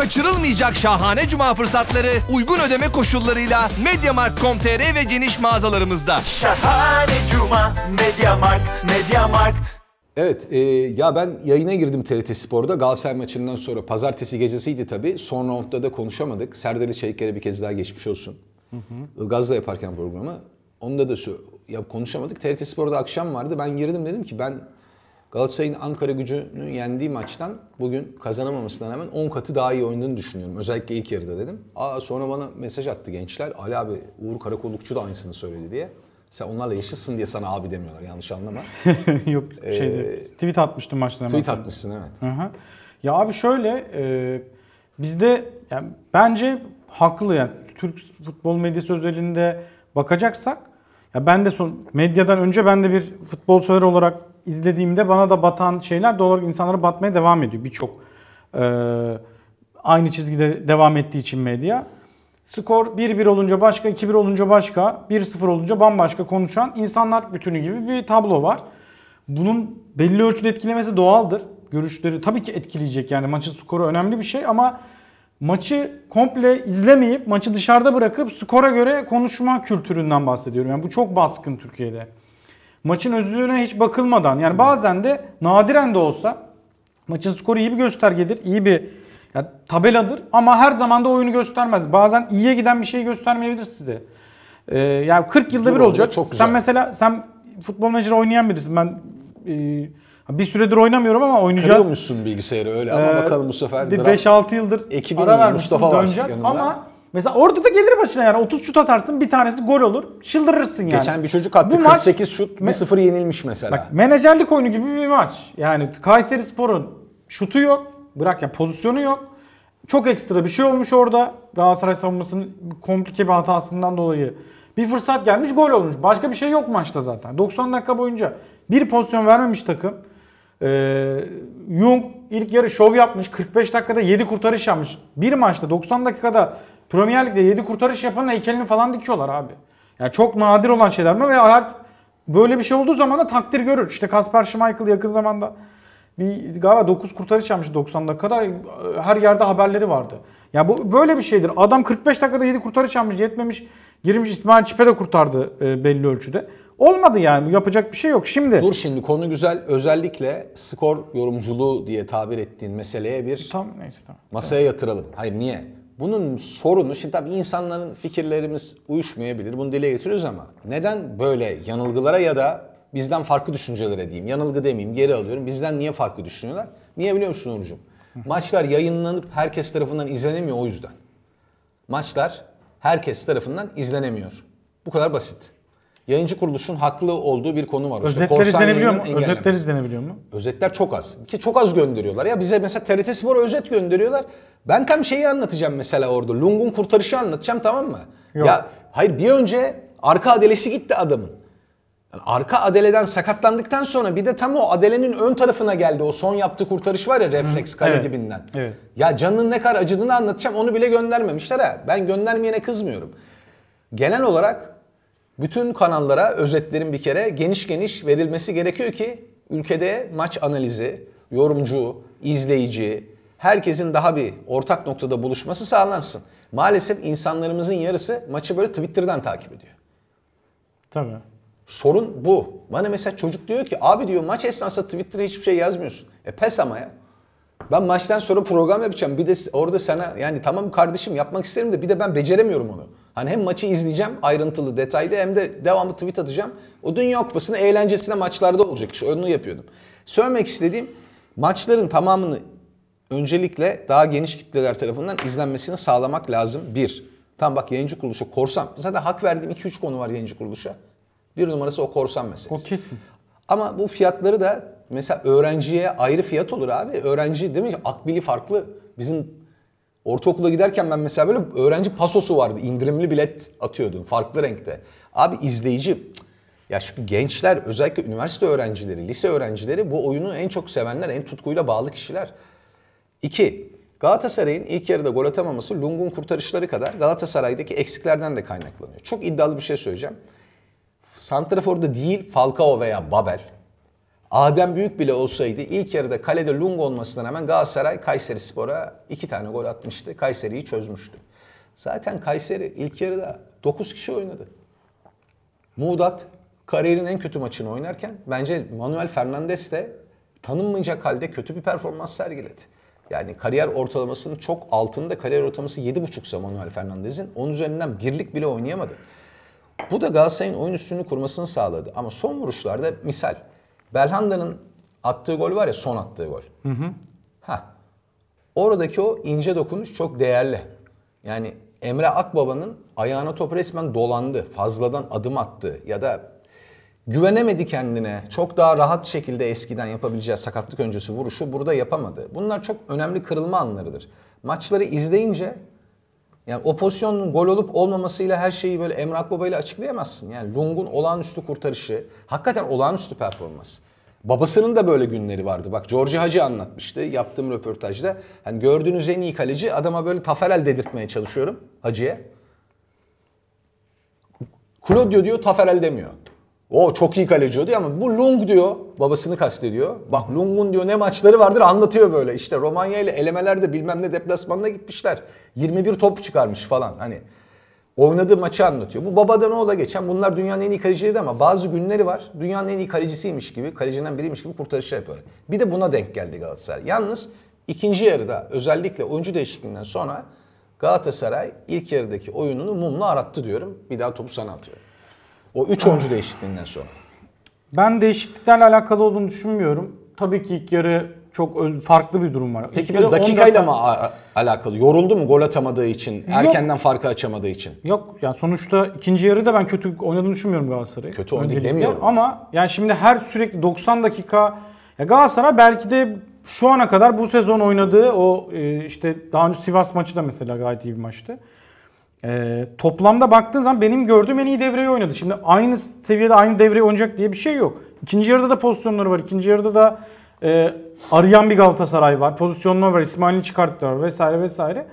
Kaçırılmayacak şahane cuma fırsatları uygun ödeme koşullarıyla mediamarkt.com.tr ve geniş mağazalarımızda. Şahane cuma Mediamarkt, Mediamarkt. Evet, e, ya ben yayına girdim TRT Spor'da Galatasaray maçından sonra. Pazartesi gecesiydi tabii. Son roundda da konuşamadık. Serdar Çelikler'e bir kez daha geçmiş olsun. Hı hı. Ilgaz'la yaparken programı. Onda da ya konuşamadık. TRT Spor'da akşam vardı. Ben girdim dedim ki ben Galatasaray'ın Ankara gücünü yendiği maçtan bugün kazanamamasına rağmen 10 katı daha iyi oynadığını düşünüyorum. Özellikle ilk yarıda dedim. Aa sonra bana mesaj attı gençler. Ali abi Uğur Karakollukçu da aynısını söyledi diye. Sen onlarla yaşasın diye sana abi demiyorlar yanlış anlama. Yok şeyde ee, tweet atmıştım maçtan Tweet atmışsın evet. Hı hı. Ya abi şöyle e, bizde yani bence haklı yani Türk futbol medyası özelinde bakacaksak ya ben de son medyadan önce ben de bir futbol sever olarak izlediğimde bana da batan şeyler doğal olarak insanlara batmaya devam ediyor birçok. E, aynı çizgide devam ettiği için medya. Skor 1-1 olunca başka, 2-1 olunca başka, 1-0 olunca bambaşka konuşan insanlar bütünü gibi bir tablo var. Bunun belli ölçüde etkilemesi doğaldır. Görüşleri tabii ki etkileyecek yani maçın skoru önemli bir şey ama maçı komple izlemeyip maçı dışarıda bırakıp skora göre konuşma kültüründen bahsediyorum. Yani bu çok baskın Türkiye'de maçın özüne hiç bakılmadan yani bazen de nadiren de olsa maçın skoru iyi bir göstergedir. iyi bir yani tabeladır ama her zaman da oyunu göstermez. Bazen iyiye giden bir şey göstermeyebilir size. Ee, yani 40 yılda bir olacak. Çok güzel. Sen mesela sen futbol menajer oynayan birisin. Ben e, bir süredir oynamıyorum ama oynayacağız. Kırıyormuşsun bilgisayarı öyle ama ee, bakalım bu sefer. Bir 5-6 yıldır ekibin ara Mustafa var döneceğiz. Yanında. Ama Mesela orada da gelir başına yani 30 şut atarsın bir tanesi gol olur. Çıldırırsın yani. Geçen bir çocuk attı Bu 48 maç, şut 1-0 yenilmiş mesela. Bak menajerlik oyunu gibi bir maç. Yani Kayseri Spor'un şutu yok. Bırak ya pozisyonu yok. Çok ekstra bir şey olmuş orada. Galatasaray savunmasının komplike bir hatasından dolayı. Bir fırsat gelmiş gol olmuş. Başka bir şey yok maçta zaten. 90 dakika boyunca bir pozisyon vermemiş takım. Ee, Jung ilk yarı şov yapmış. 45 dakikada 7 kurtarış yapmış. Bir maçta 90 dakikada Premier Lig'de 7 kurtarış yapan heykelini falan dikiyorlar abi. Yani çok nadir olan şeyler mi? Ve her böyle bir şey olduğu zaman da takdir görür. İşte Kasper Schmeichel yakın zamanda bir galiba 9 kurtarış yapmıştı 90 dakikada. Her yerde haberleri vardı. Ya yani bu böyle bir şeydir. Adam 45 dakikada 7 kurtarış yapmış, yetmemiş. Girmiş İsmail Çipe de kurtardı e, belli ölçüde. Olmadı yani yapacak bir şey yok. Şimdi Dur şimdi konu güzel. Özellikle skor yorumculuğu diye tabir ettiğin meseleye bir Tam neyse tamam. Masaya yatıralım. Hayır niye? Bunun sorunu, şimdi tabii insanların fikirlerimiz uyuşmayabilir, bunu dile getiriyoruz ama neden böyle yanılgılara ya da bizden farklı düşüncelere diyeyim, yanılgı demeyeyim, geri alıyorum, bizden niye farklı düşünüyorlar? Niye biliyor musun Onurcuğum? Maçlar yayınlanıp herkes tarafından izlenemiyor o yüzden. Maçlar herkes tarafından izlenemiyor. Bu kadar basit yayıncı kuruluşun haklı olduğu bir konu var. Özetler işte. izlenebiliyor mu? Engellemek. Özetler izlenebiliyor mu? Özetler çok az. Ki çok az gönderiyorlar. Ya bize mesela TRT Spor'a özet gönderiyorlar. Ben tam şeyi anlatacağım mesela orada. Lung'un kurtarışı anlatacağım tamam mı? Yok. Ya hayır bir önce arka adelesi gitti adamın. Yani arka adeleden sakatlandıktan sonra bir de tam o adelenin ön tarafına geldi. O son yaptığı kurtarış var ya refleks kale evet. dibinden. Evet. Ya canının ne kadar acıdığını anlatacağım onu bile göndermemişler ha. Ben göndermeyene kızmıyorum. Genel olarak bütün kanallara özetlerin bir kere geniş geniş verilmesi gerekiyor ki ülkede maç analizi, yorumcu, izleyici, herkesin daha bir ortak noktada buluşması sağlansın. Maalesef insanlarımızın yarısı maçı böyle Twitter'dan takip ediyor. Tabii. Sorun bu. Bana mesela çocuk diyor ki abi diyor maç esnasında Twitter'a hiçbir şey yazmıyorsun. E pes ama ya. Ben maçtan sonra program yapacağım. Bir de orada sana yani tamam kardeşim yapmak isterim de bir de ben beceremiyorum onu. Hani hem maçı izleyeceğim ayrıntılı, detaylı hem de devamlı tweet atacağım. O Dünya Kupası'nı eğlencesine maçlarda olacak iş. Onu yapıyordum. Söylemek istediğim maçların tamamını öncelikle daha geniş kitleler tarafından izlenmesini sağlamak lazım. Bir. Tam bak yayıncı kuruluşa korsan Zaten hak verdiğim 2-3 konu var yayıncı kuruluşa. Bir numarası o korsan meselesi. O kesin. Ama bu fiyatları da mesela öğrenciye ayrı fiyat olur abi. Öğrenci değil mi? Akbili farklı. Bizim Ortaokula giderken ben mesela böyle öğrenci pasosu vardı. indirimli bilet atıyordum farklı renkte. Abi izleyici ya çünkü gençler özellikle üniversite öğrencileri, lise öğrencileri bu oyunu en çok sevenler, en tutkuyla bağlı kişiler. 2. Galatasaray'ın ilk yarıda gol atamaması Lung'un kurtarışları kadar Galatasaray'daki eksiklerden de kaynaklanıyor. Çok iddialı bir şey söyleyeceğim. Santrafor'da değil Falcao veya Babel Adem Büyük bile olsaydı ilk yarıda kalede Lung olmasına rağmen Galatasaray Kayseri Spor'a iki tane gol atmıştı. Kayseri'yi çözmüştü. Zaten Kayseri ilk yarıda 9 kişi oynadı. Muğdat kariyerin en kötü maçını oynarken bence Manuel Fernandes de tanınmayacak halde kötü bir performans sergiledi. Yani kariyer ortalamasının çok altında kariyer ortalaması 7.5'sa Manuel Fernandez'in. Onun üzerinden birlik bile oynayamadı. Bu da Galatasaray'ın oyun üstünü kurmasını sağladı. Ama son vuruşlarda misal Belhanda'nın attığı gol var ya son attığı gol. Hı hı. Ha. Oradaki o ince dokunuş çok değerli. Yani Emre Akbaba'nın ayağına top resmen dolandı. Fazladan adım attı ya da güvenemedi kendine. Çok daha rahat şekilde eskiden yapabileceği sakatlık öncesi vuruşu burada yapamadı. Bunlar çok önemli kırılma anlarıdır. Maçları izleyince yani o pozisyonun gol olup olmamasıyla her şeyi böyle Emrah Baba ile açıklayamazsın. Yani Lung'un olağanüstü kurtarışı, hakikaten olağanüstü performans. Babasının da böyle günleri vardı. Bak George Hacı anlatmıştı yaptığım röportajda. Hani gördüğünüz en iyi kaleci adama böyle Taferel dedirtmeye çalışıyorum Hacı'ya. Claudio diyor Taferel demiyor. O çok iyi kaleci diyor ama bu Lung diyor. Babasını kastediyor. Bak Lung'un diyor ne maçları vardır anlatıyor böyle. İşte Romanya ile elemelerde bilmem ne deplasmanına gitmişler. 21 top çıkarmış falan hani. Oynadığı maçı anlatıyor. Bu babadan oğla geçen bunlar dünyanın en iyi kalecileri ama bazı günleri var. Dünyanın en iyi kalecisiymiş gibi, kalecinden biriymiş gibi kurtarışlar yapıyor. Bir de buna denk geldi Galatasaray. Yalnız ikinci yarıda özellikle oyuncu değişikliğinden sonra Galatasaray ilk yarıdaki oyununu mumla arattı diyorum. Bir daha topu sana atıyorum. O 3 oyuncu değişikliğinden sonra. Ben değişikliklerle alakalı olduğunu düşünmüyorum. Tabii ki ilk yarı çok farklı bir durum var. Peki bu dakikayla mı alakalı? Yoruldu mu gol atamadığı için, Yok. erkenden farkı açamadığı için? Yok. Yani sonuçta ikinci yarıda ben kötü oynadığını düşünmüyorum Galatasaray'ı. Kötü oynadı demiyorum. Ama yani şimdi her sürekli 90 dakika ya Galatasaray belki de şu ana kadar bu sezon oynadığı o e, işte daha önce Sivas maçı da mesela gayet iyi bir maçtı. E, toplamda baktığın zaman benim gördüğüm en iyi devreyi oynadı. Şimdi aynı seviyede aynı devreyi oynayacak diye bir şey yok. İkinci yarıda da pozisyonları var. İkinci yarıda da e, arayan bir Galatasaray var. Pozisyonları var. İsmail'i çıkarttılar vesaire vesaire.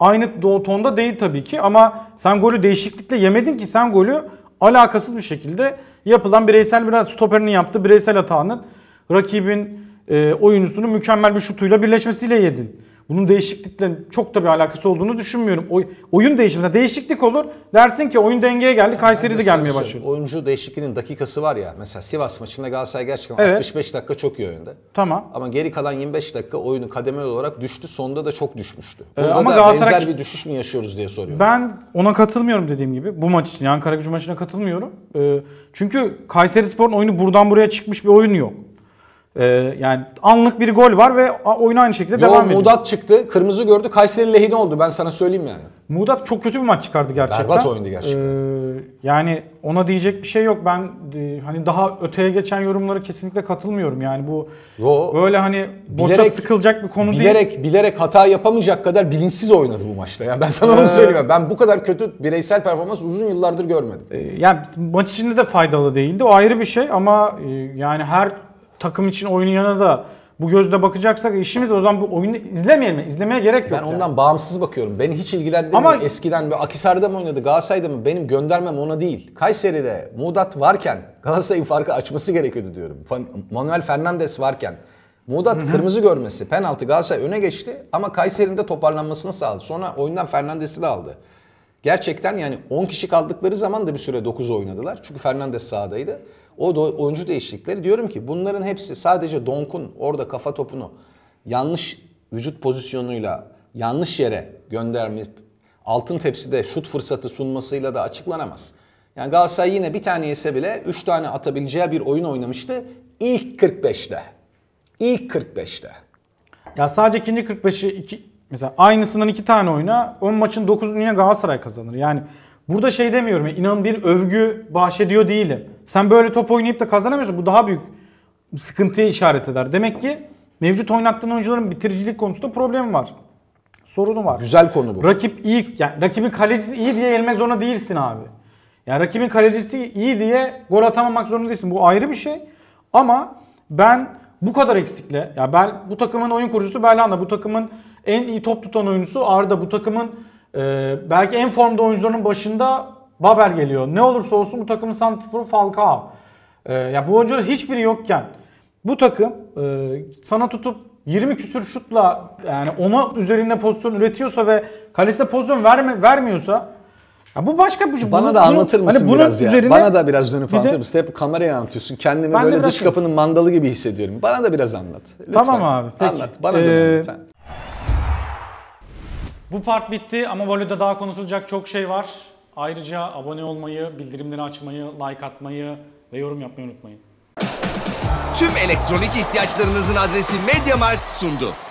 Aynı tonda değil tabii ki ama sen golü değişiklikle yemedin ki sen golü alakasız bir şekilde yapılan bireysel biraz stoperinin yaptığı bireysel hatanın rakibin e, oyuncusunu mükemmel bir şutuyla birleşmesiyle yedin bunun değişiklikle çok da bir alakası olduğunu düşünmüyorum. Oy, oyun değişimi. Değişiklik olur dersin ki oyun dengeye geldi Kayseri de gelmeye başladı. Oyuncu değişikliğinin dakikası var ya. Mesela Sivas maçında Galatasaray gerçekten evet. 65 dakika çok iyi oyunda. Tamam. Ama geri kalan 25 dakika oyunu kademeli olarak düştü. Sonda da çok düşmüştü. Burada ee, ama da Galatasaray... benzer bir düşüş mü yaşıyoruz diye soruyorum. Ben ona katılmıyorum dediğim gibi. Bu maç için Ankara Gücü maçına katılmıyorum. Ee, çünkü Kayseri Spor'un oyunu buradan buraya çıkmış bir oyun yok. Ee, yani anlık bir gol var ve oyun aynı şekilde Yo, devam ediyor. Mudat çıktı. Kırmızı gördü. Kayseri lehine oldu. Ben sana söyleyeyim yani. Mudat çok kötü bir maç çıkardı gerçekten. Berbat oyundu gerçekten. Ee, yani ona diyecek bir şey yok. Ben e, hani daha öteye geçen yorumlara kesinlikle katılmıyorum. Yani bu Yo, böyle hani boşa bilerek, sıkılacak bir konu bilerek, değil. Bilerek bilerek hata yapamayacak kadar bilinçsiz oynadı bu maçta. Yani ben sana ee, onu söyleyeyim. Ben bu kadar kötü bireysel performans uzun yıllardır görmedim. E, yani maç içinde de faydalı değildi. O ayrı bir şey ama e, yani her takım için oynayana da bu gözle bakacaksak işimiz o zaman bu oyunu izlemeyelim. İzlemeye gerek yok. Ben yani. ondan bağımsız bakıyorum. Beni hiç ilgilendirmiyor. Ama... Eskiden bir Akisar'da mı oynadı, Galatasaray'da mı? Benim göndermem ona değil. Kayseri'de Mudat varken Galatasaray'ın farkı açması gerekiyordu diyorum. Manuel Fernandes varken. Mudat Hı-hı. kırmızı görmesi, penaltı Galatasaray öne geçti ama Kayseri'nin de toparlanmasını sağladı. Sonra oyundan Fernandes'i de aldı. Gerçekten yani 10 kişi kaldıkları zaman da bir süre 9 oynadılar. Çünkü Fernandes sahadaydı. O da oyuncu değişiklikleri diyorum ki bunların hepsi sadece Donk'un orada kafa topunu yanlış vücut pozisyonuyla yanlış yere göndermiş, altın tepside şut fırsatı sunmasıyla da açıklanamaz. Yani Galatasaray yine bir tane yese bile 3 tane atabileceği bir oyun oynamıştı ilk 45'te. İlk 45'te. Ya sadece ikinci 45'i Mesela aynısından iki tane oyna. 10 maçın 9'unu yine Galatasaray kazanır. Yani burada şey demiyorum. Ya, inanın bir övgü bahşediyor değilim. Sen böyle top oynayıp da kazanamıyorsun. Bu daha büyük sıkıntıya işaret eder. Demek ki mevcut oynattığın oyuncuların bitiricilik konusunda problemi var. Sorunu var. Güzel konu bu. Rakip iyi. Yani rakibin kalecisi iyi diye gelmek zorunda değilsin abi. Yani rakibin kalecisi iyi diye gol atamamak zorunda değilsin. Bu ayrı bir şey. Ama ben bu kadar eksikle ya ben bu takımın oyun kurucusu Berlanda, bu takımın en iyi top tutan oyuncusu Arda. Bu takımın e, belki en formda oyuncuların başında Baber geliyor. Ne olursa olsun bu takımın santifuru Falcao. E, ya bu oyuncuların hiçbiri yokken bu takım e, sana tutup 20 küsür şutla yani ona üzerinde pozisyon üretiyorsa ve kalesine pozisyon verme, vermiyorsa ya bu başka bir şey. Bana da anlatır hani mısın hani bunun biraz üzerine, Bana da biraz dönüp bir anlatır mısın? Hep kameraya anlatıyorsun. Kendimi böyle dış kapının mandalı gibi hissediyorum. Bana da biraz anlat. Lütfen. Tamam abi. Peki. Anlat. Bana ee, da anlat. Bu part bitti ama voleyde daha konuşulacak çok şey var. Ayrıca abone olmayı, bildirimleri açmayı, like atmayı ve yorum yapmayı unutmayın. Tüm elektronik ihtiyaçlarınızın adresi MediaMarkt sundu.